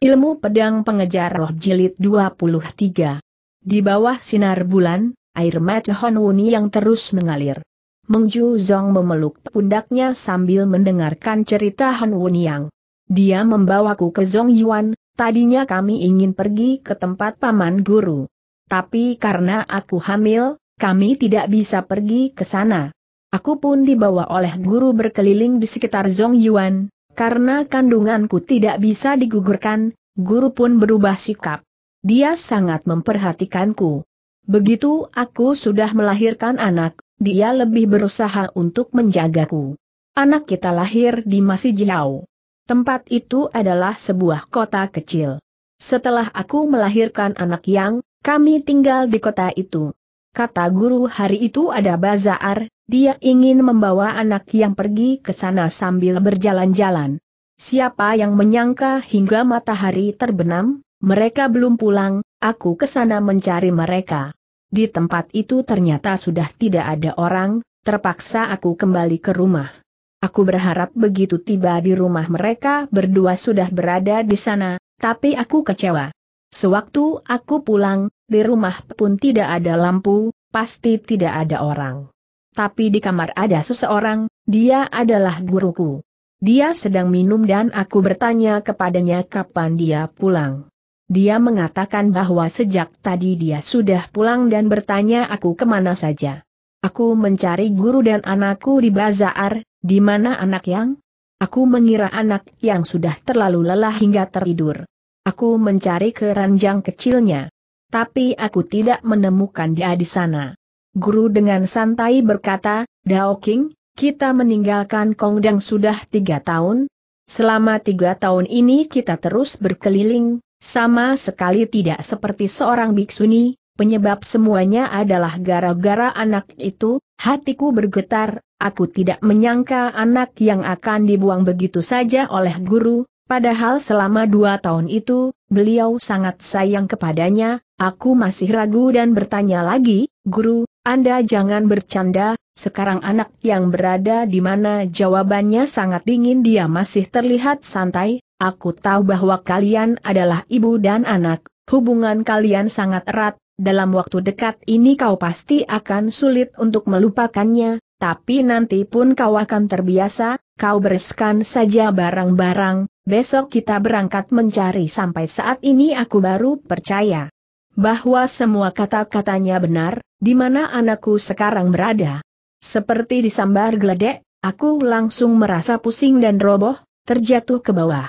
Ilmu Pedang Pengejar Roh Jilid 23. Di bawah sinar bulan, air mata Wuni yang terus mengalir. Mengju Zong memeluk pundaknya sambil mendengarkan cerita Honwuni yang. Dia membawaku ke Zong Yuan, tadinya kami ingin pergi ke tempat paman guru. Tapi karena aku hamil, kami tidak bisa pergi ke sana. Aku pun dibawa oleh guru berkeliling di sekitar Zong Yuan, karena kandunganku tidak bisa digugurkan, guru pun berubah sikap. Dia sangat memperhatikanku. Begitu aku sudah melahirkan anak, dia lebih berusaha untuk menjagaku. Anak kita lahir di Masijau. Tempat itu adalah sebuah kota kecil. Setelah aku melahirkan anak yang, kami tinggal di kota itu. Kata guru hari itu ada bazaar. dia ingin membawa anak yang pergi ke sana sambil berjalan-jalan. Siapa yang menyangka hingga matahari terbenam, mereka belum pulang, aku ke sana mencari mereka. Di tempat itu ternyata sudah tidak ada orang, terpaksa aku kembali ke rumah. Aku berharap begitu tiba di rumah mereka berdua sudah berada di sana, tapi aku kecewa. Sewaktu aku pulang, di rumah pun tidak ada lampu, pasti tidak ada orang. Tapi di kamar ada seseorang, dia adalah guruku. Dia sedang minum dan aku bertanya kepadanya kapan dia pulang. Dia mengatakan bahwa sejak tadi dia sudah pulang dan bertanya aku kemana saja. Aku mencari guru dan anakku di bazar, di mana anak yang? Aku mengira anak yang sudah terlalu lelah hingga tertidur. Aku mencari keranjang kecilnya. Tapi aku tidak menemukan dia di sana. Guru dengan santai berkata, Dao King, kita meninggalkan Kongdang sudah tiga tahun. Selama tiga tahun ini kita terus berkeliling, sama sekali tidak seperti seorang biksuni, penyebab semuanya adalah gara-gara anak itu, hatiku bergetar, aku tidak menyangka anak yang akan dibuang begitu saja oleh guru, Padahal selama dua tahun itu, beliau sangat sayang kepadanya, aku masih ragu dan bertanya lagi, Guru, Anda jangan bercanda, sekarang anak yang berada di mana jawabannya sangat dingin dia masih terlihat santai, aku tahu bahwa kalian adalah ibu dan anak, hubungan kalian sangat erat, dalam waktu dekat ini kau pasti akan sulit untuk melupakannya, tapi nanti pun kau akan terbiasa, kau bereskan saja barang-barang, besok kita berangkat mencari sampai saat ini aku baru percaya. Bahwa semua kata-katanya benar, di mana anakku sekarang berada. Seperti disambar geledek, aku langsung merasa pusing dan roboh, terjatuh ke bawah.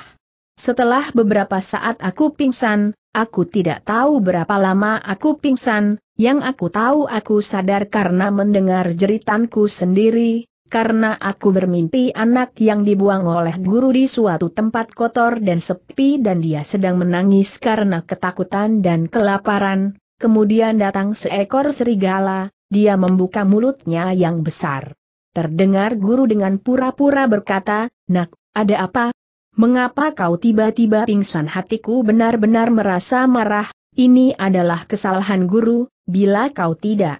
Setelah beberapa saat aku pingsan, aku tidak tahu berapa lama aku pingsan, yang aku tahu aku sadar karena mendengar jeritanku sendiri, karena aku bermimpi anak yang dibuang oleh guru di suatu tempat kotor dan sepi dan dia sedang menangis karena ketakutan dan kelaparan, kemudian datang seekor serigala, dia membuka mulutnya yang besar. Terdengar guru dengan pura-pura berkata, Nak, ada apa? Mengapa kau tiba-tiba pingsan hatiku benar-benar merasa marah, ini adalah kesalahan guru, bila kau tidak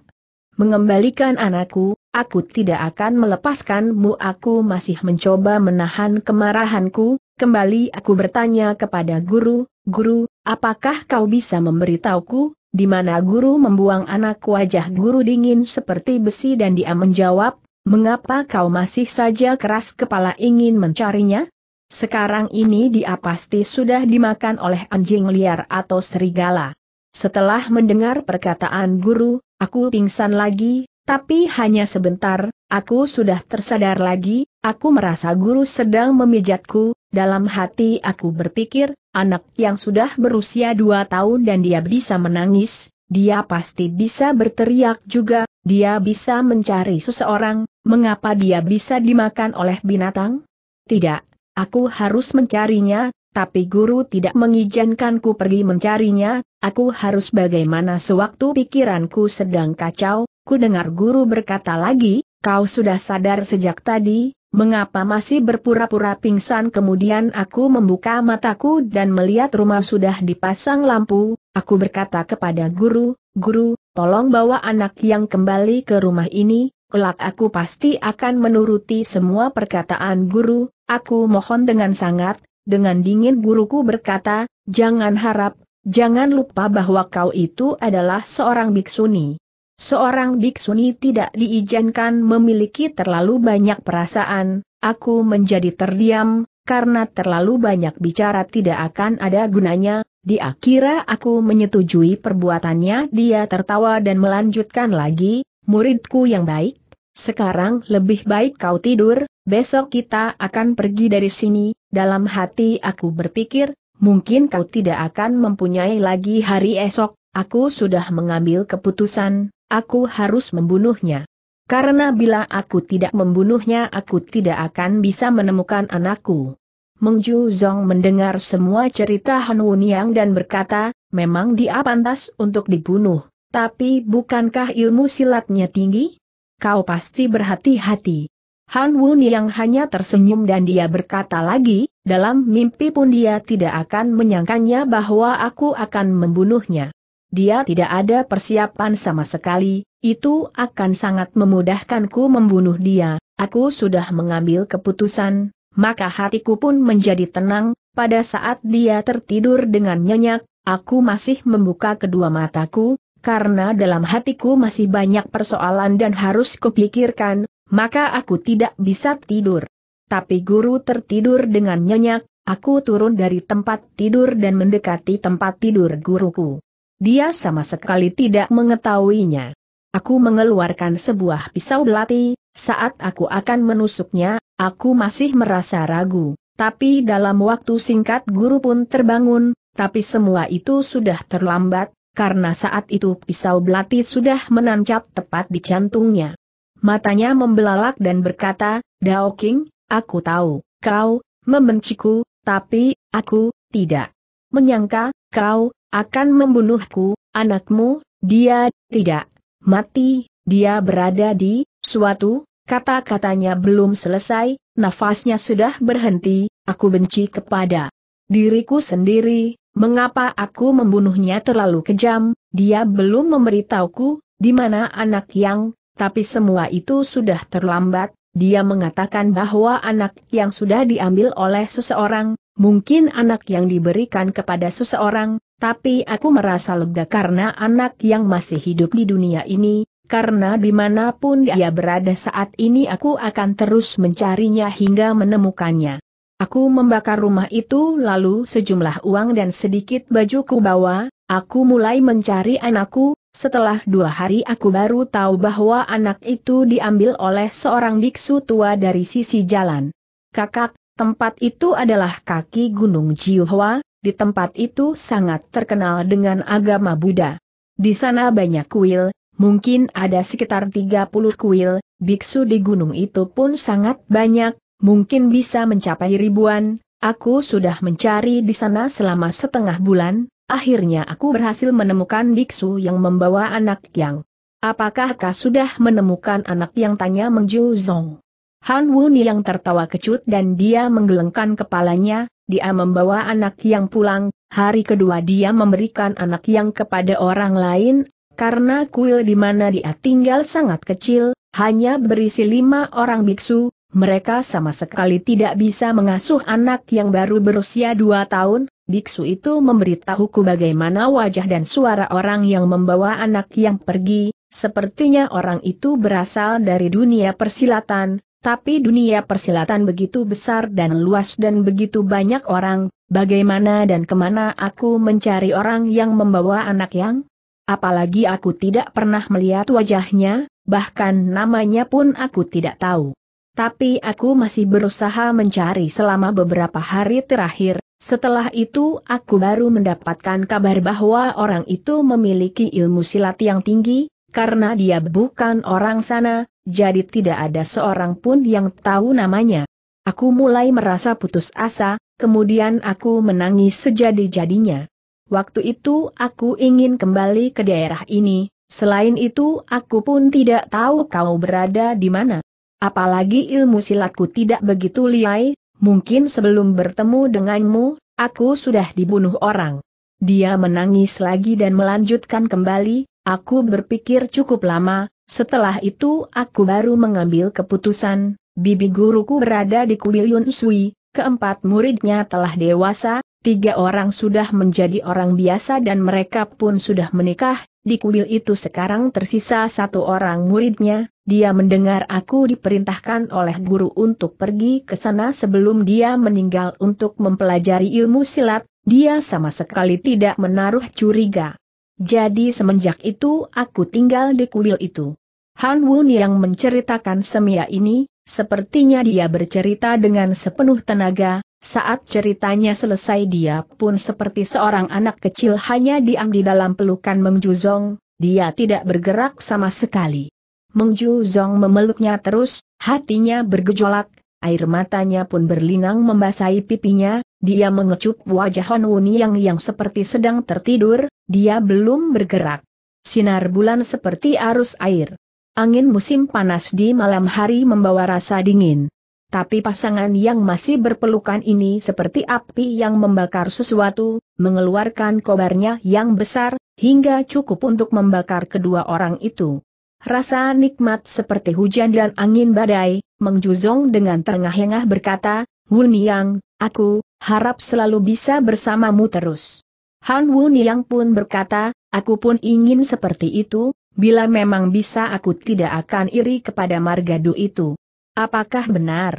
mengembalikan anakku, aku tidak akan melepaskanmu. Aku masih mencoba menahan kemarahanku, kembali aku bertanya kepada guru, guru, apakah kau bisa memberitahuku, di mana guru membuang anak wajah guru dingin seperti besi dan dia menjawab, mengapa kau masih saja keras kepala ingin mencarinya? Sekarang ini dia pasti sudah dimakan oleh anjing liar atau serigala. Setelah mendengar perkataan guru, aku pingsan lagi, tapi hanya sebentar, aku sudah tersadar lagi, aku merasa guru sedang memijatku, dalam hati aku berpikir, anak yang sudah berusia dua tahun dan dia bisa menangis, dia pasti bisa berteriak juga, dia bisa mencari seseorang, mengapa dia bisa dimakan oleh binatang? Tidak, Aku harus mencarinya, tapi guru tidak mengizinkanku pergi mencarinya, aku harus bagaimana sewaktu pikiranku sedang kacau, ku dengar guru berkata lagi, kau sudah sadar sejak tadi, mengapa masih berpura-pura pingsan kemudian aku membuka mataku dan melihat rumah sudah dipasang lampu, aku berkata kepada guru, guru, tolong bawa anak yang kembali ke rumah ini, kelak aku pasti akan menuruti semua perkataan guru, aku mohon dengan sangat, dengan dingin guruku berkata, jangan harap, jangan lupa bahwa kau itu adalah seorang biksuni. Seorang biksuni tidak diizinkan memiliki terlalu banyak perasaan, aku menjadi terdiam, karena terlalu banyak bicara tidak akan ada gunanya, di akhirnya aku menyetujui perbuatannya dia tertawa dan melanjutkan lagi, muridku yang baik, sekarang lebih baik kau tidur, Besok kita akan pergi dari sini, dalam hati aku berpikir, mungkin kau tidak akan mempunyai lagi hari esok, aku sudah mengambil keputusan, aku harus membunuhnya. Karena bila aku tidak membunuhnya aku tidak akan bisa menemukan anakku. Mengju Zong mendengar semua cerita Han Wuniang dan berkata, memang dia pantas untuk dibunuh, tapi bukankah ilmu silatnya tinggi? Kau pasti berhati-hati. Han Wun yang hanya tersenyum dan dia berkata lagi, dalam mimpi pun dia tidak akan menyangkanya bahwa aku akan membunuhnya. Dia tidak ada persiapan sama sekali, itu akan sangat memudahkanku membunuh dia, aku sudah mengambil keputusan, maka hatiku pun menjadi tenang, pada saat dia tertidur dengan nyenyak, aku masih membuka kedua mataku, karena dalam hatiku masih banyak persoalan dan harus kupikirkan, maka aku tidak bisa tidur. Tapi guru tertidur dengan nyenyak, aku turun dari tempat tidur dan mendekati tempat tidur guruku. Dia sama sekali tidak mengetahuinya. Aku mengeluarkan sebuah pisau belati, saat aku akan menusuknya, aku masih merasa ragu. Tapi dalam waktu singkat guru pun terbangun, tapi semua itu sudah terlambat, karena saat itu pisau belati sudah menancap tepat di jantungnya matanya membelalak dan berkata, Dao King, aku tahu, kau, membenciku, tapi, aku, tidak. Menyangka, kau, akan membunuhku, anakmu, dia, tidak. Mati, dia berada di, suatu, kata-katanya belum selesai, nafasnya sudah berhenti, aku benci kepada diriku sendiri, mengapa aku membunuhnya terlalu kejam, dia belum memberitahuku, di mana anak yang tapi semua itu sudah terlambat, dia mengatakan bahwa anak yang sudah diambil oleh seseorang, mungkin anak yang diberikan kepada seseorang, tapi aku merasa lega karena anak yang masih hidup di dunia ini, karena dimanapun dia berada saat ini aku akan terus mencarinya hingga menemukannya. Aku membakar rumah itu lalu sejumlah uang dan sedikit bajuku bawa, aku mulai mencari anakku, setelah dua hari aku baru tahu bahwa anak itu diambil oleh seorang biksu tua dari sisi jalan. Kakak, tempat itu adalah kaki Gunung Jiuhua. di tempat itu sangat terkenal dengan agama Buddha. Di sana banyak kuil, mungkin ada sekitar 30 kuil, biksu di gunung itu pun sangat banyak, mungkin bisa mencapai ribuan. Aku sudah mencari di sana selama setengah bulan, Akhirnya aku berhasil menemukan biksu yang membawa anak yang. Apakah kau sudah menemukan anak yang tanya Mengju Zong? Han Wuni yang tertawa kecut dan dia menggelengkan kepalanya, dia membawa anak yang pulang, hari kedua dia memberikan anak yang kepada orang lain, karena kuil di mana dia tinggal sangat kecil, hanya berisi lima orang biksu, mereka sama sekali tidak bisa mengasuh anak yang baru berusia dua tahun, biksu itu memberitahuku bagaimana wajah dan suara orang yang membawa anak yang pergi, sepertinya orang itu berasal dari dunia persilatan, tapi dunia persilatan begitu besar dan luas dan begitu banyak orang, bagaimana dan kemana aku mencari orang yang membawa anak yang? Apalagi aku tidak pernah melihat wajahnya, bahkan namanya pun aku tidak tahu. Tapi aku masih berusaha mencari selama beberapa hari terakhir, setelah itu aku baru mendapatkan kabar bahwa orang itu memiliki ilmu silat yang tinggi, karena dia bukan orang sana, jadi tidak ada seorang pun yang tahu namanya. Aku mulai merasa putus asa, kemudian aku menangis sejadi-jadinya. Waktu itu aku ingin kembali ke daerah ini, selain itu aku pun tidak tahu kau berada di mana. Apalagi ilmu silatku tidak begitu liai, mungkin sebelum bertemu denganmu, aku sudah dibunuh orang. Dia menangis lagi dan melanjutkan kembali, aku berpikir cukup lama, setelah itu aku baru mengambil keputusan, bibi guruku berada di kuil Yun Sui, keempat muridnya telah dewasa, Tiga orang sudah menjadi orang biasa dan mereka pun sudah menikah, di kuil itu sekarang tersisa satu orang muridnya, dia mendengar aku diperintahkan oleh guru untuk pergi ke sana sebelum dia meninggal untuk mempelajari ilmu silat, dia sama sekali tidak menaruh curiga. Jadi semenjak itu aku tinggal di kuil itu. Han Wun yang menceritakan semia ini, sepertinya dia bercerita dengan sepenuh tenaga, saat ceritanya selesai dia pun seperti seorang anak kecil hanya diam di dalam pelukan Meng Zong, dia tidak bergerak sama sekali. Meng Zong memeluknya terus, hatinya bergejolak, air matanya pun berlinang membasahi pipinya, dia mengecup wajah Hon Wuniang yang seperti sedang tertidur, dia belum bergerak. Sinar bulan seperti arus air. Angin musim panas di malam hari membawa rasa dingin. Tapi pasangan yang masih berpelukan ini seperti api yang membakar sesuatu, mengeluarkan kobarnya yang besar, hingga cukup untuk membakar kedua orang itu. Rasa nikmat seperti hujan dan angin badai, mengjuzong dengan terengah-engah berkata, Yang, aku, harap selalu bisa bersamamu terus. Han Yang pun berkata, aku pun ingin seperti itu, bila memang bisa aku tidak akan iri kepada Margadu itu. Apakah benar?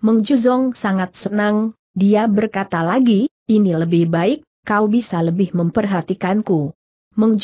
Meng sangat senang, dia berkata lagi, ini lebih baik, kau bisa lebih memperhatikanku. Meng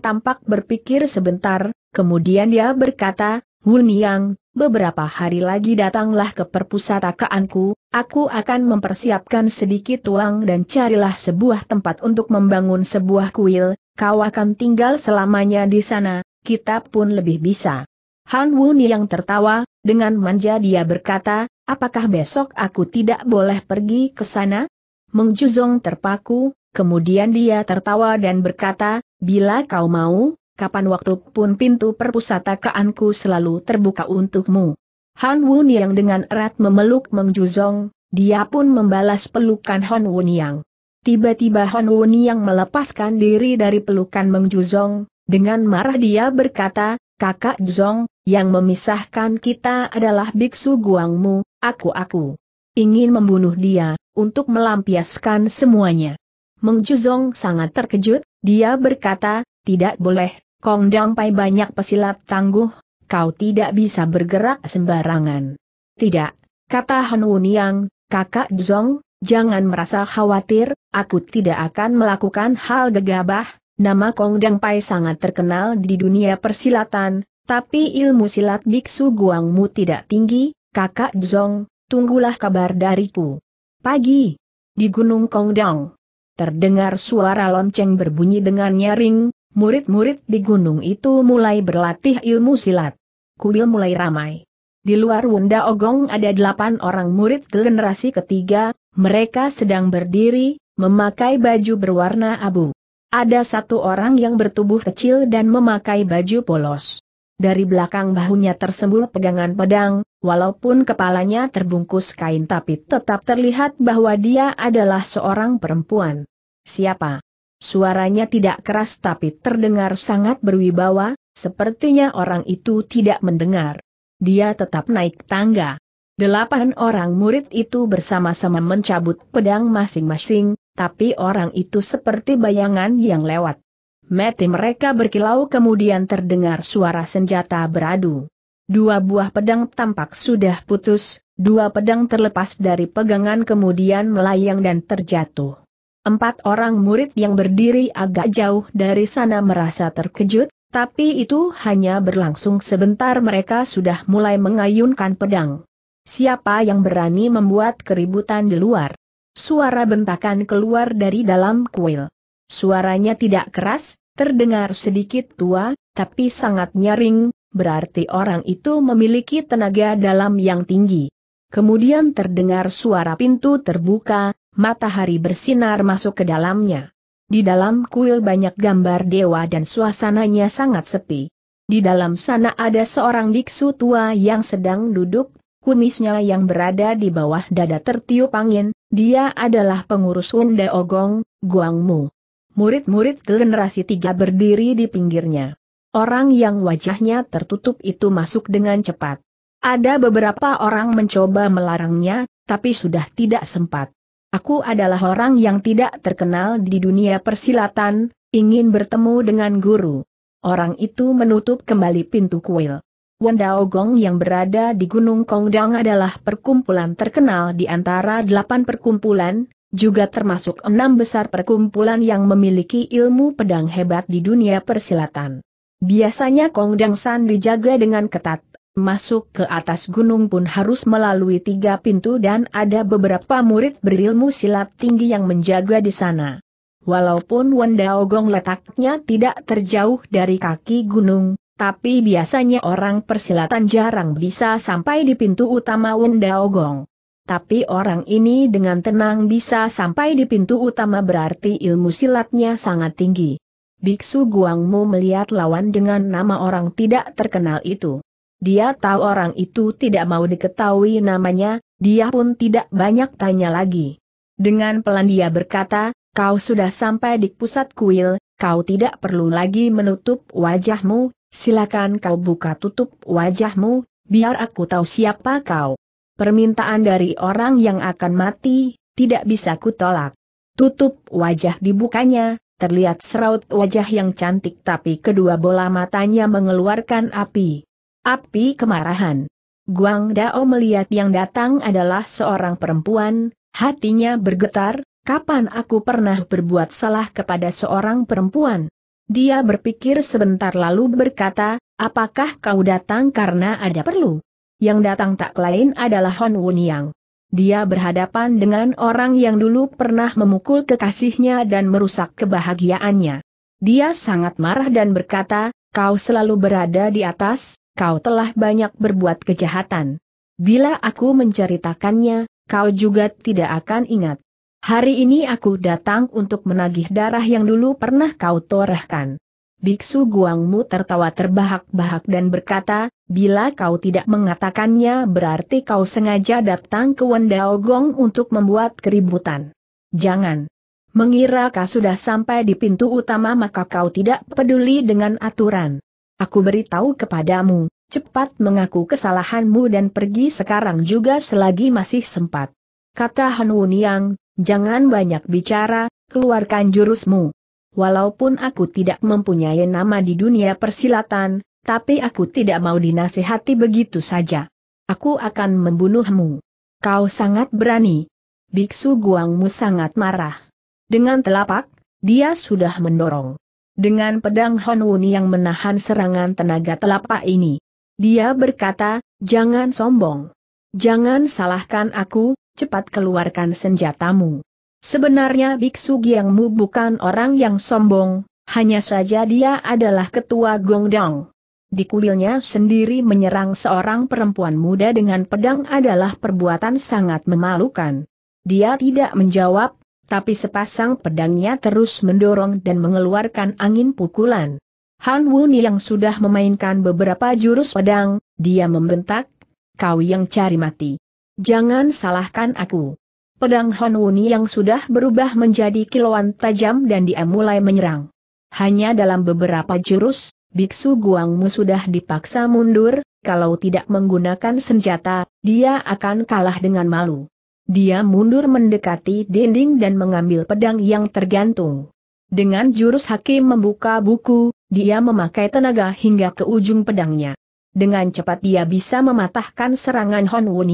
tampak berpikir sebentar, kemudian dia berkata, Wuniang, beberapa hari lagi datanglah ke perpusatakaanku, aku akan mempersiapkan sedikit uang dan carilah sebuah tempat untuk membangun sebuah kuil, kau akan tinggal selamanya di sana, kita pun lebih bisa. Han Wuniang tertawa, dengan manja dia berkata, apakah besok aku tidak boleh pergi ke sana? Meng Juzong terpaku, kemudian dia tertawa dan berkata, bila kau mau, kapan waktu pun pintu perpusatakaanku selalu terbuka untukmu. Han yang dengan erat memeluk Meng Juzong, dia pun membalas pelukan Han Wuniang. Tiba-tiba Han yang melepaskan diri dari pelukan Meng Juzong, dengan marah dia berkata, Kakak Juzong, yang memisahkan kita adalah biksu Guangmu, aku-aku. Ingin membunuh dia, untuk melampiaskan semuanya. Mengjuzong sangat terkejut, dia berkata, tidak boleh, Kong Dangpai banyak pesilat tangguh, kau tidak bisa bergerak sembarangan. Tidak, kata Han Wuniang, kakak Juzong, jangan merasa khawatir, aku tidak akan melakukan hal gegabah, nama Kong Dangpai sangat terkenal di dunia persilatan, tapi ilmu silat biksu Guangmu tidak tinggi, kakak Zong, tunggulah kabar dariku. Pagi. Di Gunung Kongdang, Terdengar suara lonceng berbunyi dengan nyaring, murid-murid di gunung itu mulai berlatih ilmu silat. Kuil mulai ramai. Di luar Wunda Ogong ada delapan orang murid generasi ketiga, mereka sedang berdiri, memakai baju berwarna abu. Ada satu orang yang bertubuh kecil dan memakai baju polos dari belakang bahunya tersembul pegangan pedang, walaupun kepalanya terbungkus kain tapi tetap terlihat bahwa dia adalah seorang perempuan. Siapa? Suaranya tidak keras tapi terdengar sangat berwibawa, sepertinya orang itu tidak mendengar. Dia tetap naik tangga. Delapan orang murid itu bersama-sama mencabut pedang masing-masing, tapi orang itu seperti bayangan yang lewat. Mati mereka berkilau kemudian terdengar suara senjata beradu. Dua buah pedang tampak sudah putus, dua pedang terlepas dari pegangan kemudian melayang dan terjatuh. Empat orang murid yang berdiri agak jauh dari sana merasa terkejut, tapi itu hanya berlangsung sebentar mereka sudah mulai mengayunkan pedang. Siapa yang berani membuat keributan di luar? Suara bentakan keluar dari dalam kuil. Suaranya tidak keras, terdengar sedikit tua, tapi sangat nyaring, berarti orang itu memiliki tenaga dalam yang tinggi. Kemudian terdengar suara pintu terbuka, matahari bersinar masuk ke dalamnya. Di dalam kuil banyak gambar dewa dan suasananya sangat sepi. Di dalam sana ada seorang biksu tua yang sedang duduk, kumisnya yang berada di bawah dada tertiup angin, dia adalah pengurus Wunda Ogong, Guangmu. Murid-murid generasi tiga berdiri di pinggirnya. Orang yang wajahnya tertutup itu masuk dengan cepat. Ada beberapa orang mencoba melarangnya, tapi sudah tidak sempat. Aku adalah orang yang tidak terkenal di dunia persilatan, ingin bertemu dengan guru. Orang itu menutup kembali pintu kuil. Wendao Gong yang berada di Gunung Kongdang adalah perkumpulan terkenal di antara delapan perkumpulan, juga termasuk enam besar perkumpulan yang memiliki ilmu pedang hebat di dunia persilatan. Biasanya Kong Dang San dijaga dengan ketat, masuk ke atas gunung pun harus melalui tiga pintu dan ada beberapa murid berilmu silat tinggi yang menjaga di sana. Walaupun Wandaogong letaknya tidak terjauh dari kaki gunung, tapi biasanya orang persilatan jarang bisa sampai di pintu utama Wandaogong. Tapi orang ini dengan tenang bisa sampai di pintu utama berarti ilmu silatnya sangat tinggi. Biksu Guangmu melihat lawan dengan nama orang tidak terkenal itu. Dia tahu orang itu tidak mau diketahui namanya, dia pun tidak banyak tanya lagi. Dengan pelan dia berkata, kau sudah sampai di pusat kuil, kau tidak perlu lagi menutup wajahmu, silakan kau buka tutup wajahmu, biar aku tahu siapa kau. Permintaan dari orang yang akan mati, tidak bisa kutolak. Tutup wajah dibukanya, terlihat seraut wajah yang cantik tapi kedua bola matanya mengeluarkan api. Api kemarahan. Guang Dao melihat yang datang adalah seorang perempuan, hatinya bergetar, kapan aku pernah berbuat salah kepada seorang perempuan? Dia berpikir sebentar lalu berkata, apakah kau datang karena ada perlu? Yang datang tak lain adalah Hon Wun Yang. Dia berhadapan dengan orang yang dulu pernah memukul kekasihnya dan merusak kebahagiaannya. Dia sangat marah dan berkata, kau selalu berada di atas, kau telah banyak berbuat kejahatan. Bila aku menceritakannya, kau juga tidak akan ingat. Hari ini aku datang untuk menagih darah yang dulu pernah kau torehkan. Biksu Guangmu tertawa terbahak-bahak dan berkata, bila kau tidak mengatakannya berarti kau sengaja datang ke Wendao Gong untuk membuat keributan. Jangan mengira kau sudah sampai di pintu utama maka kau tidak peduli dengan aturan. Aku beritahu kepadamu, cepat mengaku kesalahanmu dan pergi sekarang juga selagi masih sempat. Kata Han Wuniang, jangan banyak bicara, keluarkan jurusmu. Walaupun aku tidak mempunyai nama di dunia persilatan, tapi aku tidak mau dinasihati begitu saja. Aku akan membunuhmu. Kau sangat berani. Biksu Guangmu sangat marah. Dengan telapak, dia sudah mendorong. Dengan pedang Honwuni yang menahan serangan tenaga telapak ini. Dia berkata, jangan sombong. Jangan salahkan aku, cepat keluarkan senjatamu. Sebenarnya Biksu Giangmu bukan orang yang sombong, hanya saja dia adalah ketua Gongdong. Di kuilnya sendiri menyerang seorang perempuan muda dengan pedang adalah perbuatan sangat memalukan. Dia tidak menjawab, tapi sepasang pedangnya terus mendorong dan mengeluarkan angin pukulan. Han Wuni yang sudah memainkan beberapa jurus pedang, dia membentak, kau yang cari mati. Jangan salahkan aku. Pedang Wuni yang sudah berubah menjadi kilauan tajam dan dia mulai menyerang. Hanya dalam beberapa jurus, Biksu Guangmu sudah dipaksa mundur, kalau tidak menggunakan senjata, dia akan kalah dengan malu. Dia mundur mendekati dinding dan mengambil pedang yang tergantung. Dengan jurus hakim membuka buku, dia memakai tenaga hingga ke ujung pedangnya. Dengan cepat dia bisa mematahkan serangan Hon Wun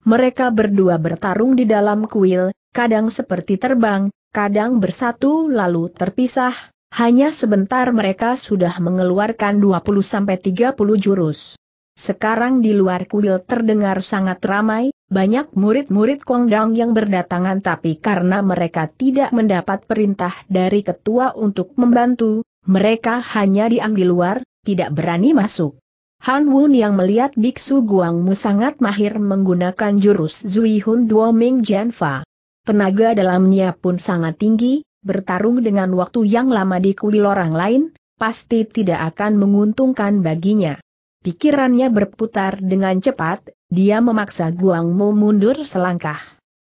mereka berdua bertarung di dalam kuil, kadang seperti terbang, kadang bersatu lalu terpisah, hanya sebentar mereka sudah mengeluarkan 20-30 jurus. Sekarang di luar kuil terdengar sangat ramai, banyak murid-murid Kongdang yang berdatangan tapi karena mereka tidak mendapat perintah dari ketua untuk membantu, mereka hanya diam di luar, tidak berani masuk. Han Wun yang melihat biksu Guangmu sangat mahir menggunakan jurus Zui Hun Duo Ming Jian Fa, Tenaga dalamnya pun sangat tinggi, bertarung dengan waktu yang lama di kuil orang lain, pasti tidak akan menguntungkan baginya. Pikirannya berputar dengan cepat, dia memaksa Guangmu mundur selangkah.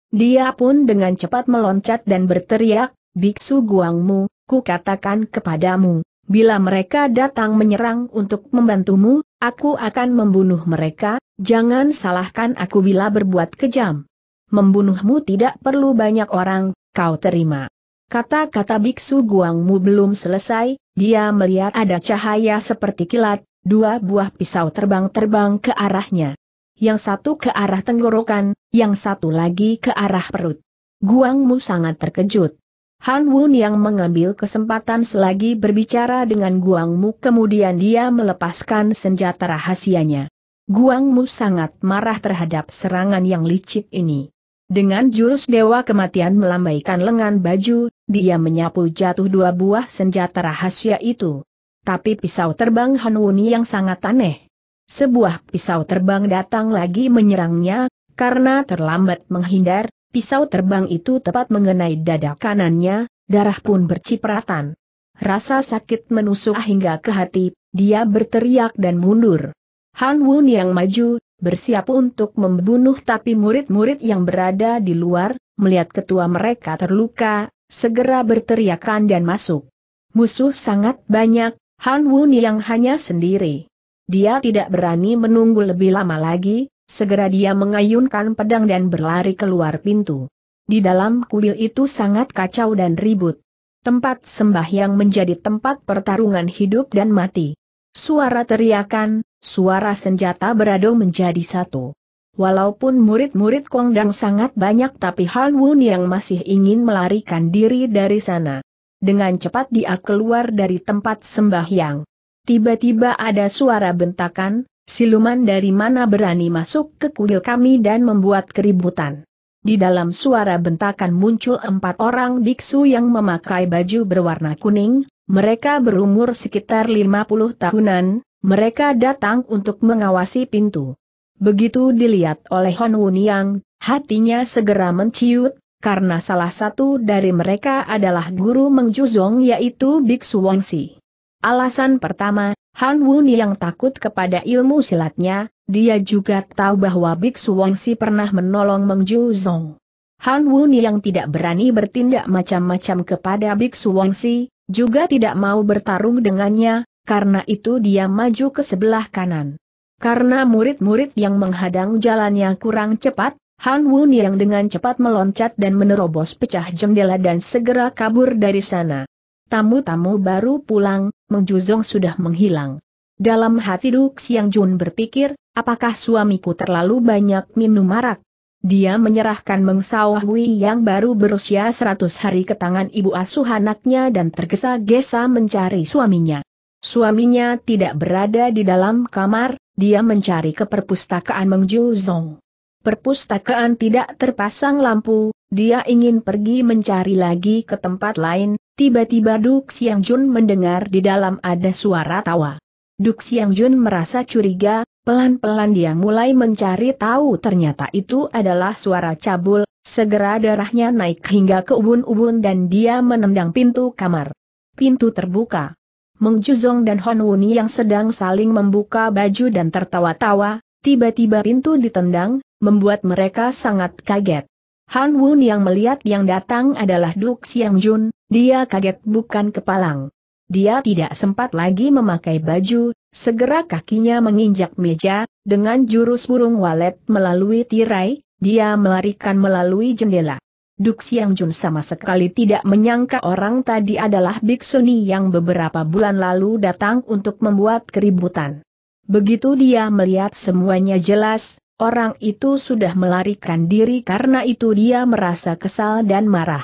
Dia pun dengan cepat meloncat dan berteriak, Biksu Guangmu, ku katakan kepadamu, bila mereka datang menyerang untuk membantumu, Aku akan membunuh mereka, jangan salahkan aku bila berbuat kejam. Membunuhmu tidak perlu banyak orang, kau terima. Kata-kata biksu Guangmu belum selesai, dia melihat ada cahaya seperti kilat, dua buah pisau terbang-terbang ke arahnya. Yang satu ke arah tenggorokan, yang satu lagi ke arah perut. Guangmu sangat terkejut. Han Wun yang mengambil kesempatan selagi berbicara dengan Guang Mu kemudian dia melepaskan senjata rahasianya. Guang Mu sangat marah terhadap serangan yang licik ini. Dengan jurus Dewa Kematian melambaikan lengan baju, dia menyapu jatuh dua buah senjata rahasia itu. Tapi pisau terbang Han Wun yang sangat aneh. Sebuah pisau terbang datang lagi menyerangnya, karena terlambat menghindar, Pisau terbang itu tepat mengenai dada kanannya, darah pun bercipratan. Rasa sakit menusuk hingga ke hati, dia berteriak dan mundur. Han Wun yang maju, bersiap untuk membunuh tapi murid-murid yang berada di luar, melihat ketua mereka terluka, segera berteriakan dan masuk. Musuh sangat banyak, Han Wun yang hanya sendiri. Dia tidak berani menunggu lebih lama lagi, Segera dia mengayunkan pedang dan berlari keluar pintu. Di dalam kuil itu sangat kacau dan ribut. Tempat sembahyang menjadi tempat pertarungan hidup dan mati. Suara teriakan, suara senjata beradu menjadi satu. Walaupun murid-murid Kongdang sangat banyak tapi Han Wun yang masih ingin melarikan diri dari sana. Dengan cepat dia keluar dari tempat sembahyang. Tiba-tiba ada suara bentakan, Siluman dari mana berani masuk ke kuil kami dan membuat keributan. Di dalam suara bentakan muncul empat orang biksu yang memakai baju berwarna kuning, mereka berumur sekitar 50 tahunan, mereka datang untuk mengawasi pintu. Begitu dilihat oleh Hon Wuniang, hatinya segera menciut, karena salah satu dari mereka adalah guru Mengjuzong yaitu Biksu Wangsi. Alasan pertama, Han Wun yang takut kepada ilmu silatnya, dia juga tahu bahwa Biksu Si pernah menolong Meng Ju Zong. Han Wun yang tidak berani bertindak macam-macam kepada Biksu Si, juga tidak mau bertarung dengannya, karena itu dia maju ke sebelah kanan. Karena murid-murid yang menghadang jalannya kurang cepat, Han Wun yang dengan cepat meloncat dan menerobos pecah jendela dan segera kabur dari sana. Tamu-tamu baru pulang, Mengjuzong sudah menghilang. Dalam hati Duk Siang Jun berpikir, apakah suamiku terlalu banyak minum marak? Dia menyerahkan Mengsawahui yang baru berusia 100 hari ke tangan ibu asuh anaknya dan tergesa-gesa mencari suaminya. Suaminya tidak berada di dalam kamar, dia mencari ke perpustakaan Mengjuzong. Perpustakaan tidak terpasang lampu, dia ingin pergi mencari lagi ke tempat lain, tiba-tiba Duk Siang Jun mendengar di dalam ada suara tawa. Duk Siang Jun merasa curiga, pelan-pelan dia mulai mencari tahu ternyata itu adalah suara cabul, segera darahnya naik hingga ke ubun-ubun dan dia menendang pintu kamar. Pintu terbuka. Meng Juzong dan Hon Wuni yang sedang saling membuka baju dan tertawa-tawa, tiba-tiba pintu ditendang, membuat mereka sangat kaget. Han Wun yang melihat yang datang adalah Duk Xiang Jun, dia kaget bukan kepalang. Dia tidak sempat lagi memakai baju, segera kakinya menginjak meja, dengan jurus burung walet melalui tirai, dia melarikan melalui jendela. Duk Xiang Jun sama sekali tidak menyangka orang tadi adalah Biksuni yang beberapa bulan lalu datang untuk membuat keributan. Begitu dia melihat semuanya jelas, Orang itu sudah melarikan diri karena itu dia merasa kesal dan marah.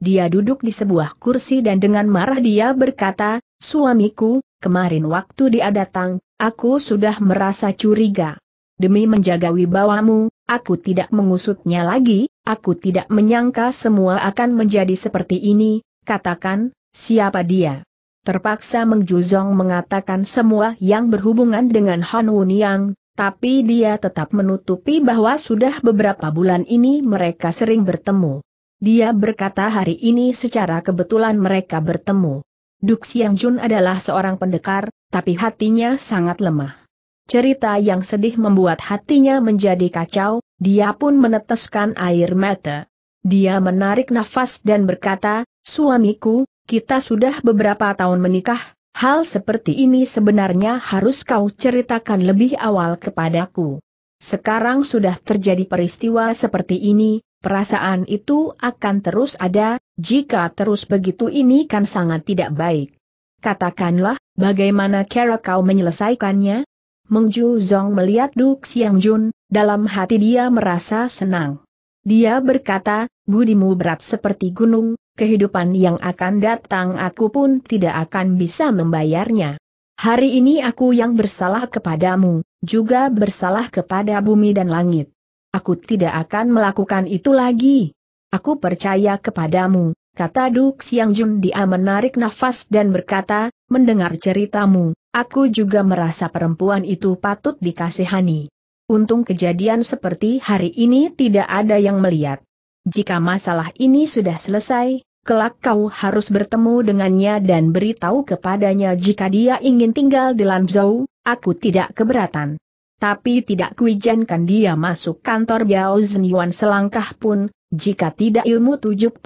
Dia duduk di sebuah kursi dan dengan marah dia berkata, Suamiku, kemarin waktu dia datang, aku sudah merasa curiga. Demi menjaga wibawamu, aku tidak mengusutnya lagi, aku tidak menyangka semua akan menjadi seperti ini, katakan, siapa dia? Terpaksa Mengjuzong mengatakan semua yang berhubungan dengan Han Wuniang, tapi dia tetap menutupi bahwa sudah beberapa bulan ini mereka sering bertemu. Dia berkata hari ini secara kebetulan mereka bertemu. Duk Siang Jun adalah seorang pendekar, tapi hatinya sangat lemah. Cerita yang sedih membuat hatinya menjadi kacau, dia pun meneteskan air mata. Dia menarik nafas dan berkata, suamiku, kita sudah beberapa tahun menikah, Hal seperti ini sebenarnya harus kau ceritakan lebih awal kepadaku. Sekarang sudah terjadi peristiwa seperti ini, perasaan itu akan terus ada, jika terus begitu ini kan sangat tidak baik. Katakanlah, bagaimana cara kau menyelesaikannya? Mengju Zong melihat Duk Siang Jun, dalam hati dia merasa senang. Dia berkata, budimu berat seperti gunung, kehidupan yang akan datang aku pun tidak akan bisa membayarnya. Hari ini aku yang bersalah kepadamu, juga bersalah kepada bumi dan langit. Aku tidak akan melakukan itu lagi. Aku percaya kepadamu, kata Duk Siang Jun dia menarik nafas dan berkata, mendengar ceritamu, aku juga merasa perempuan itu patut dikasihani. Untung kejadian seperti hari ini tidak ada yang melihat jika masalah ini sudah selesai, kelak kau harus bertemu dengannya dan beritahu kepadanya jika dia ingin tinggal di Lanzhou, aku tidak keberatan. Tapi tidak kuijankan dia masuk kantor Biao Zhenyuan selangkah pun, jika tidak ilmu 72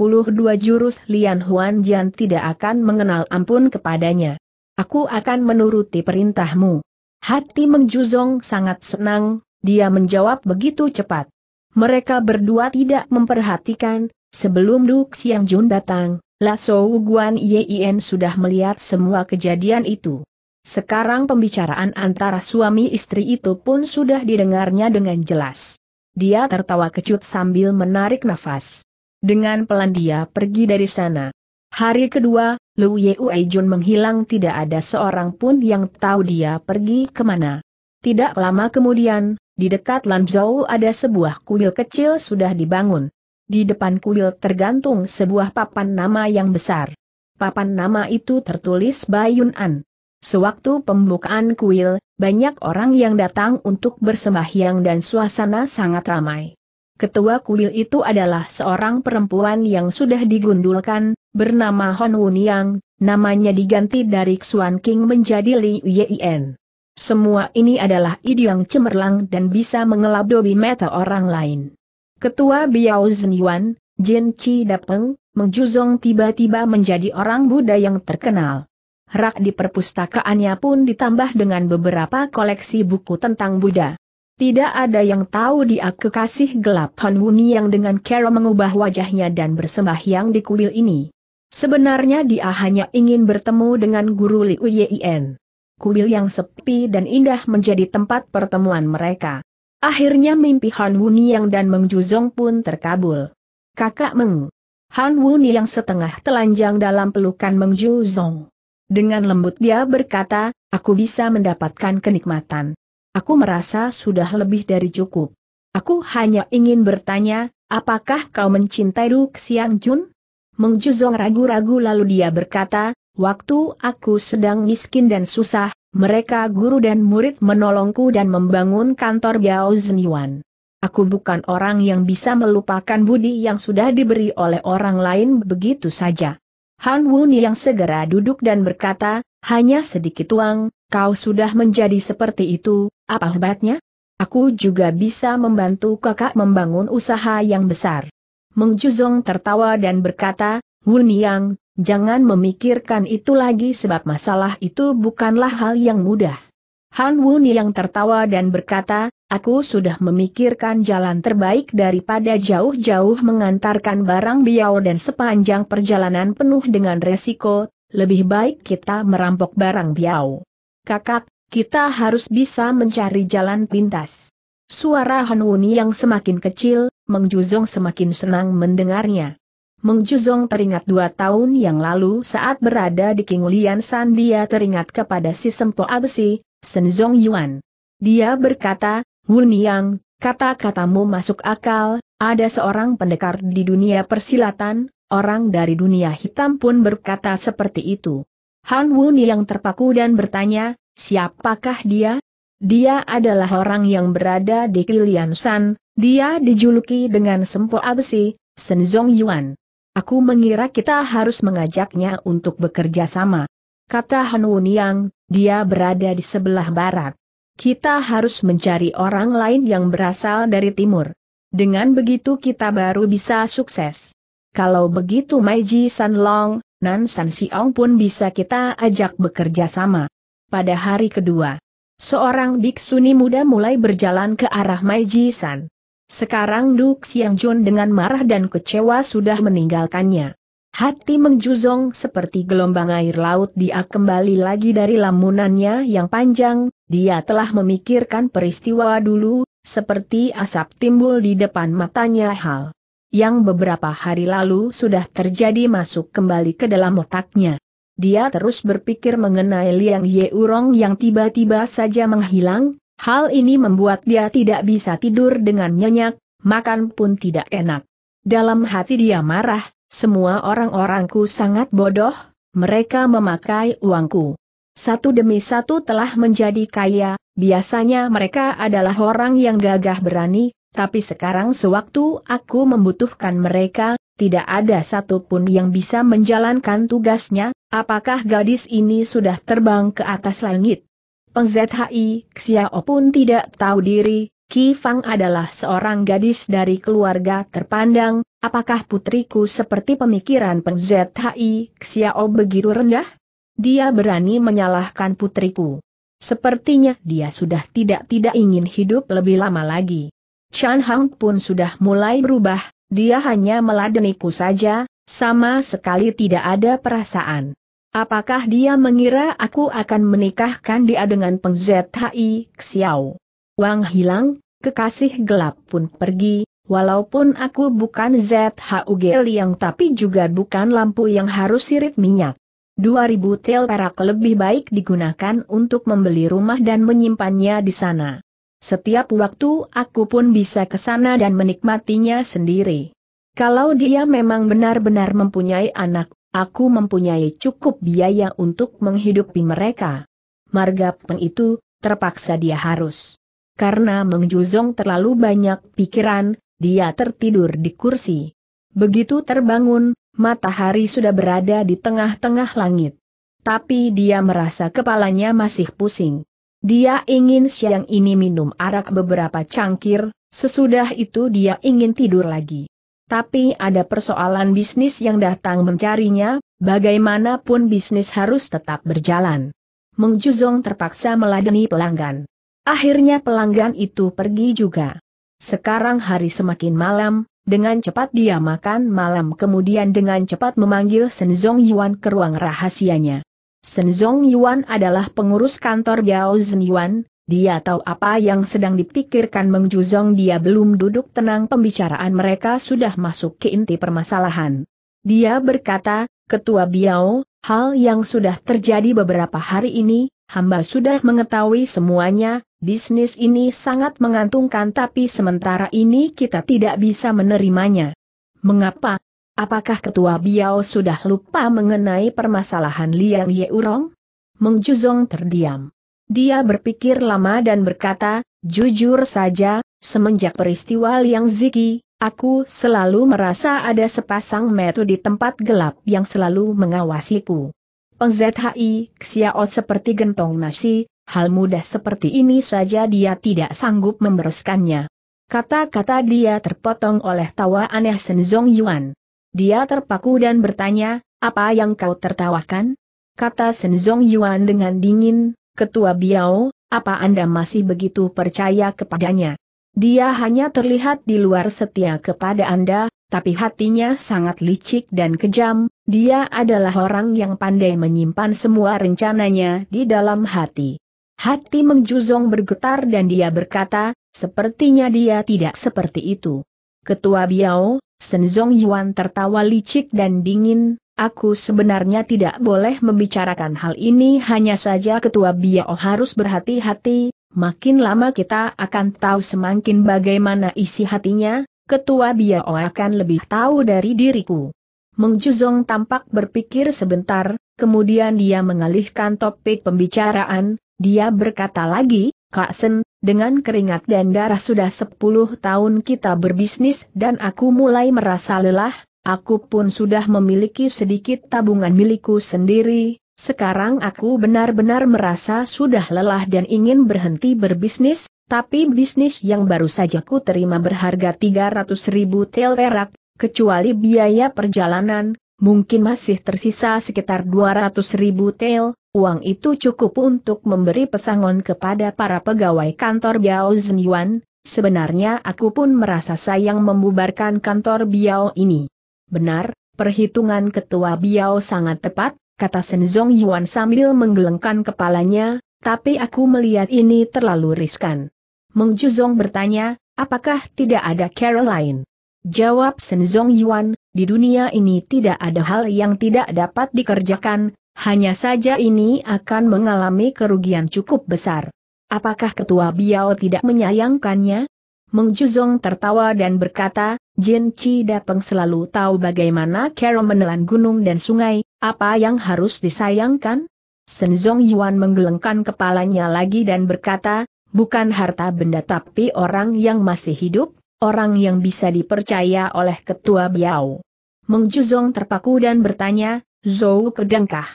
jurus Lian Huan Jian tidak akan mengenal ampun kepadanya. Aku akan menuruti perintahmu. Hati Mengjuzong sangat senang, dia menjawab begitu cepat. Mereka berdua tidak memperhatikan, sebelum Duk Siang Jun datang, Sou Guan Yien sudah melihat semua kejadian itu. Sekarang pembicaraan antara suami istri itu pun sudah didengarnya dengan jelas. Dia tertawa kecut sambil menarik nafas. Dengan pelan dia pergi dari sana. Hari kedua, Lu Yue Jun menghilang tidak ada seorang pun yang tahu dia pergi kemana. Tidak lama kemudian, di dekat Lanzhou ada sebuah kuil kecil sudah dibangun. Di depan kuil tergantung sebuah papan nama yang besar. Papan nama itu tertulis An. Sewaktu pembukaan kuil, banyak orang yang datang untuk bersembahyang dan suasana sangat ramai. Ketua kuil itu adalah seorang perempuan yang sudah digundulkan, bernama Hon Wun Yang, namanya diganti dari Xuan King menjadi Li Yien. Semua ini adalah ide yang cemerlang dan bisa mengelabui mata orang lain. Ketua Biao Zhenyuan, Jin Chi Dapeng, Mengjuzong tiba-tiba menjadi orang Buddha yang terkenal. Rak di perpustakaannya pun ditambah dengan beberapa koleksi buku tentang Buddha. Tidak ada yang tahu dia kekasih gelap Han Wuni yang dengan cara mengubah wajahnya dan bersembahyang di kuil ini. Sebenarnya dia hanya ingin bertemu dengan guru Liu Yien kuil yang sepi dan indah menjadi tempat pertemuan mereka. Akhirnya mimpi Han Wuniang dan Meng Juzong pun terkabul. Kakak Meng. Han Wuniang setengah telanjang dalam pelukan Meng Juzong. Dengan lembut dia berkata, aku bisa mendapatkan kenikmatan. Aku merasa sudah lebih dari cukup. Aku hanya ingin bertanya, apakah kau mencintai Ruk Siang Jun? Meng Juzong ragu-ragu lalu dia berkata, Waktu aku sedang miskin dan susah, mereka guru dan murid menolongku dan membangun kantor Gao Zeniwan. Aku bukan orang yang bisa melupakan budi yang sudah diberi oleh orang lain begitu saja. Han Wuni yang segera duduk dan berkata, hanya sedikit uang, kau sudah menjadi seperti itu, apa hebatnya? Aku juga bisa membantu kakak membangun usaha yang besar. Meng Juzong tertawa dan berkata, Wuni Yang, Jangan memikirkan itu lagi sebab masalah itu bukanlah hal yang mudah. Han Wun yang tertawa dan berkata, aku sudah memikirkan jalan terbaik daripada jauh-jauh mengantarkan barang biau dan sepanjang perjalanan penuh dengan resiko, lebih baik kita merampok barang biau. Kakak, kita harus bisa mencari jalan pintas. Suara Han Wun yang semakin kecil, Mengjuzong semakin senang mendengarnya. Meng Juzong teringat dua tahun yang lalu saat berada di Kingulian San dia teringat kepada si Sempo Abesi, Senzong Yuan. Dia berkata, Wun Yang, kata-katamu masuk akal, ada seorang pendekar di dunia persilatan, orang dari dunia hitam pun berkata seperti itu. Han Wun Yang terpaku dan bertanya, siapakah dia? Dia adalah orang yang berada di Kilian San, dia dijuluki dengan Sempo Abesi, Senzong Yuan. Aku mengira kita harus mengajaknya untuk bekerja sama. Kata Hanun Yang, dia berada di sebelah barat. Kita harus mencari orang lain yang berasal dari timur. Dengan begitu kita baru bisa sukses. Kalau begitu Maiji Long, Nan San pun bisa kita ajak bekerja sama. Pada hari kedua, seorang biksuni muda mulai berjalan ke arah Maiji San. Sekarang Duk Siang Jun dengan marah dan kecewa sudah meninggalkannya. Hati mengjuzong seperti gelombang air laut dia kembali lagi dari lamunannya yang panjang, dia telah memikirkan peristiwa dulu, seperti asap timbul di depan matanya hal yang beberapa hari lalu sudah terjadi masuk kembali ke dalam otaknya. Dia terus berpikir mengenai Liang Ye Urong yang tiba-tiba saja menghilang, Hal ini membuat dia tidak bisa tidur dengan nyenyak, makan pun tidak enak. Dalam hati dia marah, semua orang-orangku sangat bodoh, mereka memakai uangku. Satu demi satu telah menjadi kaya, biasanya mereka adalah orang yang gagah berani, tapi sekarang sewaktu aku membutuhkan mereka, tidak ada satupun yang bisa menjalankan tugasnya, apakah gadis ini sudah terbang ke atas langit? ZHI, Xiao pun tidak tahu diri, Ki Fang adalah seorang gadis dari keluarga terpandang, apakah putriku seperti pemikiran Peng ZHI Xiao begitu rendah? Dia berani menyalahkan putriku. Sepertinya dia sudah tidak-tidak ingin hidup lebih lama lagi. Chan Hang pun sudah mulai berubah, dia hanya meladeniku saja, sama sekali tidak ada perasaan. Apakah dia mengira aku akan menikahkan dia dengan Peng Zhi Xiao? Wang hilang, kekasih gelap pun pergi, walaupun aku bukan ZHUG yang tapi juga bukan lampu yang harus sirit minyak. 2000 tel perak lebih baik digunakan untuk membeli rumah dan menyimpannya di sana. Setiap waktu aku pun bisa ke sana dan menikmatinya sendiri. Kalau dia memang benar-benar mempunyai anak, aku mempunyai cukup biaya untuk menghidupi mereka. Marga Peng itu, terpaksa dia harus. Karena mengjuzong terlalu banyak pikiran, dia tertidur di kursi. Begitu terbangun, matahari sudah berada di tengah-tengah langit. Tapi dia merasa kepalanya masih pusing. Dia ingin siang ini minum arak beberapa cangkir, sesudah itu dia ingin tidur lagi. Tapi ada persoalan bisnis yang datang mencarinya, bagaimanapun bisnis harus tetap berjalan. Meng Juzong terpaksa meladeni pelanggan. Akhirnya pelanggan itu pergi juga. Sekarang hari semakin malam, dengan cepat dia makan malam kemudian dengan cepat memanggil Senzong Yuan ke ruang rahasianya. Senzong Yuan adalah pengurus kantor Biao Zhen Yuan, dia tahu apa yang sedang dipikirkan Mengjuzong. dia belum duduk tenang pembicaraan mereka sudah masuk ke inti permasalahan. Dia berkata, Ketua Biao, hal yang sudah terjadi beberapa hari ini, hamba sudah mengetahui semuanya, bisnis ini sangat mengantungkan tapi sementara ini kita tidak bisa menerimanya. Mengapa? Apakah Ketua Biao sudah lupa mengenai permasalahan Liang Yeurong? Meng Juzong terdiam. Dia berpikir lama dan berkata, jujur saja, semenjak peristiwa yang Ziki, aku selalu merasa ada sepasang metu di tempat gelap yang selalu mengawasiku. Peng ZHI, Xiao seperti gentong nasi, hal mudah seperti ini saja dia tidak sanggup membereskannya. Kata-kata dia terpotong oleh tawa aneh Senzong Yuan. Dia terpaku dan bertanya, apa yang kau tertawakan? Kata Senzong Yuan dengan dingin, Ketua Biao, apa Anda masih begitu percaya kepadanya? Dia hanya terlihat di luar setia kepada Anda, tapi hatinya sangat licik dan kejam, dia adalah orang yang pandai menyimpan semua rencananya di dalam hati. Hati Mengjuzong bergetar dan dia berkata, sepertinya dia tidak seperti itu. Ketua Biao, Senzong Yuan tertawa licik dan dingin, Aku sebenarnya tidak boleh membicarakan hal ini hanya saja ketua Biao harus berhati-hati, makin lama kita akan tahu semakin bagaimana isi hatinya, ketua Biao akan lebih tahu dari diriku. Meng tampak berpikir sebentar, kemudian dia mengalihkan topik pembicaraan, dia berkata lagi, Kak Sen, dengan keringat dan darah sudah 10 tahun kita berbisnis dan aku mulai merasa lelah, Aku pun sudah memiliki sedikit tabungan milikku sendiri, sekarang aku benar-benar merasa sudah lelah dan ingin berhenti berbisnis, tapi bisnis yang baru saja ku terima berharga 300 ribu tel perak, kecuali biaya perjalanan, mungkin masih tersisa sekitar 200 ribu tel, uang itu cukup untuk memberi pesangon kepada para pegawai kantor Biao Zhenyuan. sebenarnya aku pun merasa sayang membubarkan kantor Biao ini. Benar, perhitungan ketua Biao sangat tepat, kata Senzong Yuan sambil menggelengkan kepalanya, tapi aku melihat ini terlalu riskan. Meng Juzong bertanya, apakah tidak ada cara lain? Jawab Senzong Yuan, di dunia ini tidak ada hal yang tidak dapat dikerjakan, hanya saja ini akan mengalami kerugian cukup besar. Apakah ketua Biao tidak menyayangkannya? Meng Juzong tertawa dan berkata, Jin Chi Dapeng selalu tahu bagaimana Carol menelan gunung dan sungai, apa yang harus disayangkan? Sen Zong Yuan menggelengkan kepalanya lagi dan berkata, bukan harta benda tapi orang yang masih hidup, orang yang bisa dipercaya oleh ketua Biao. Meng Juzong terpaku dan bertanya, Zou kedengkah.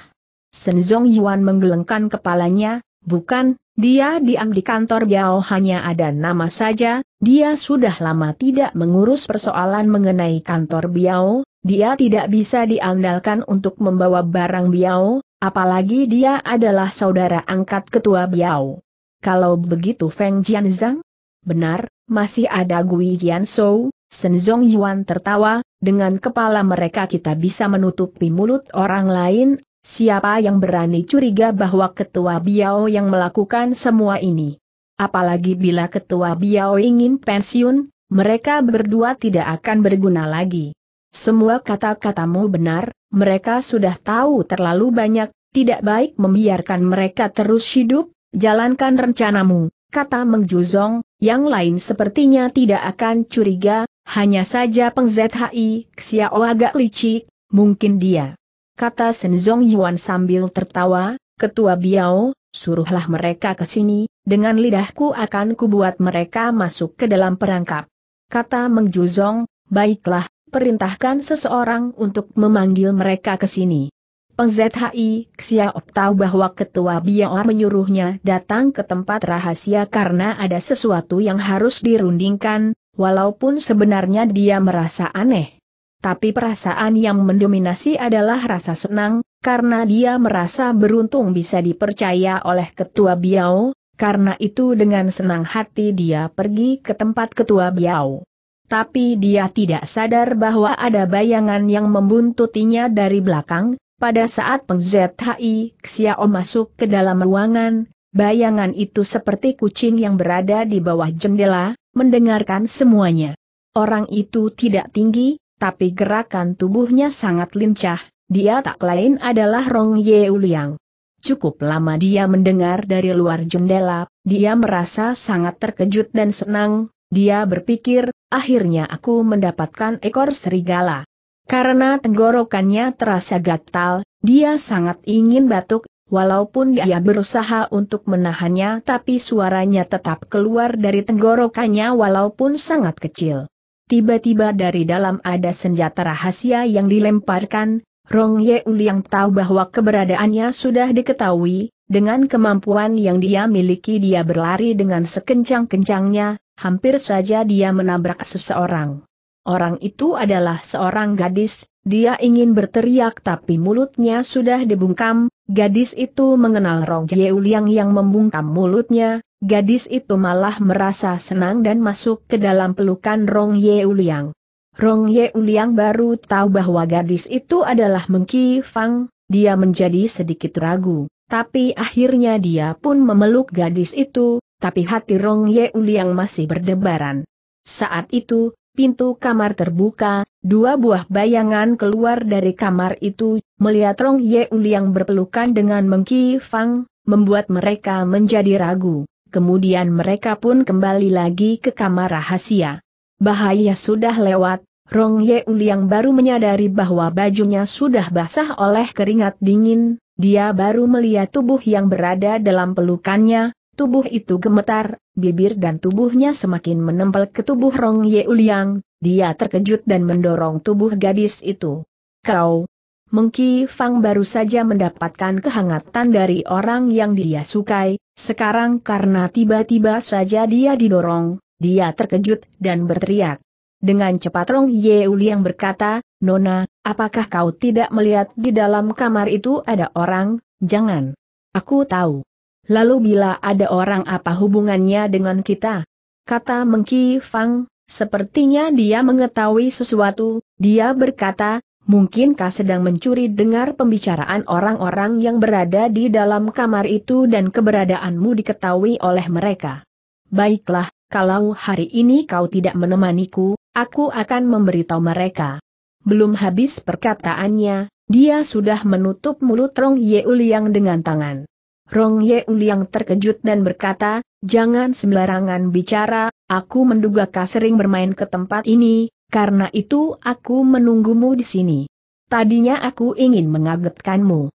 Sen Zong Yuan menggelengkan kepalanya, bukan, dia diam di kantor Biao hanya ada nama saja, dia sudah lama tidak mengurus persoalan mengenai kantor Biao, dia tidak bisa diandalkan untuk membawa barang Biao, apalagi dia adalah saudara angkat ketua Biao. Kalau begitu Feng Jianzang? Benar, masih ada Gui Jianshou, Senzong Yuan tertawa, dengan kepala mereka kita bisa menutupi mulut orang lain, Siapa yang berani curiga bahwa ketua Biao yang melakukan semua ini? Apalagi bila ketua Biao ingin pensiun, mereka berdua tidak akan berguna lagi. Semua kata-katamu benar, mereka sudah tahu terlalu banyak, tidak baik membiarkan mereka terus hidup, jalankan rencanamu, kata Meng yang lain sepertinya tidak akan curiga, hanya saja Peng ZHI Xiao agak licik, mungkin dia kata Shen Yuan sambil tertawa, Ketua Biao, suruhlah mereka ke sini, dengan lidahku akan kubuat mereka masuk ke dalam perangkap. Kata Meng Juzong, baiklah, perintahkan seseorang untuk memanggil mereka ke sini. Peng ZHI Xiaop tahu bahwa Ketua Biao menyuruhnya datang ke tempat rahasia karena ada sesuatu yang harus dirundingkan, walaupun sebenarnya dia merasa aneh tapi perasaan yang mendominasi adalah rasa senang, karena dia merasa beruntung bisa dipercaya oleh Ketua Biao, karena itu dengan senang hati dia pergi ke tempat Ketua Biao. Tapi dia tidak sadar bahwa ada bayangan yang membuntutinya dari belakang, pada saat Peng ZHI Xiao masuk ke dalam ruangan, bayangan itu seperti kucing yang berada di bawah jendela, mendengarkan semuanya. Orang itu tidak tinggi, tapi gerakan tubuhnya sangat lincah, dia tak lain adalah Rong Ye Uliang. Cukup lama dia mendengar dari luar jendela, dia merasa sangat terkejut dan senang, dia berpikir, akhirnya aku mendapatkan ekor serigala. Karena tenggorokannya terasa gatal, dia sangat ingin batuk, walaupun dia berusaha untuk menahannya tapi suaranya tetap keluar dari tenggorokannya walaupun sangat kecil. Tiba-tiba dari dalam ada senjata rahasia yang dilemparkan, Rong Uli yang tahu bahwa keberadaannya sudah diketahui, dengan kemampuan yang dia miliki dia berlari dengan sekencang-kencangnya, hampir saja dia menabrak seseorang. Orang itu adalah seorang gadis, dia ingin berteriak tapi mulutnya sudah dibungkam, gadis itu mengenal Rong Liang yang membungkam mulutnya, gadis itu malah merasa senang dan masuk ke dalam pelukan Rong Liang. Rong Liang baru tahu bahwa gadis itu adalah Mengki Fang, dia menjadi sedikit ragu, tapi akhirnya dia pun memeluk gadis itu, tapi hati Rong Liang masih berdebaran. Saat itu, pintu kamar terbuka, dua buah bayangan keluar dari kamar itu, melihat Rong Ye Uli yang berpelukan dengan Mengki Fang, membuat mereka menjadi ragu. Kemudian mereka pun kembali lagi ke kamar rahasia. Bahaya sudah lewat, Rong Ye Uli yang baru menyadari bahwa bajunya sudah basah oleh keringat dingin, dia baru melihat tubuh yang berada dalam pelukannya, Tubuh itu gemetar, bibir dan tubuhnya semakin menempel ke tubuh Rong Ye Uliang, dia terkejut dan mendorong tubuh gadis itu. Kau, Mengki Fang baru saja mendapatkan kehangatan dari orang yang dia sukai, sekarang karena tiba-tiba saja dia didorong, dia terkejut dan berteriak. Dengan cepat Rong Ye Uliang berkata, Nona, apakah kau tidak melihat di dalam kamar itu ada orang, jangan. Aku tahu. Lalu bila ada orang apa hubungannya dengan kita? Kata Mengki Fang, sepertinya dia mengetahui sesuatu, dia berkata, mungkinkah sedang mencuri dengar pembicaraan orang-orang yang berada di dalam kamar itu dan keberadaanmu diketahui oleh mereka. Baiklah, kalau hari ini kau tidak menemaniku, aku akan memberitahu mereka. Belum habis perkataannya, dia sudah menutup mulut Rong Yeul yang dengan tangan. Rong Ye Uliang terkejut dan berkata, jangan sembarangan bicara, aku menduga kau sering bermain ke tempat ini, karena itu aku menunggumu di sini. Tadinya aku ingin mengagetkanmu.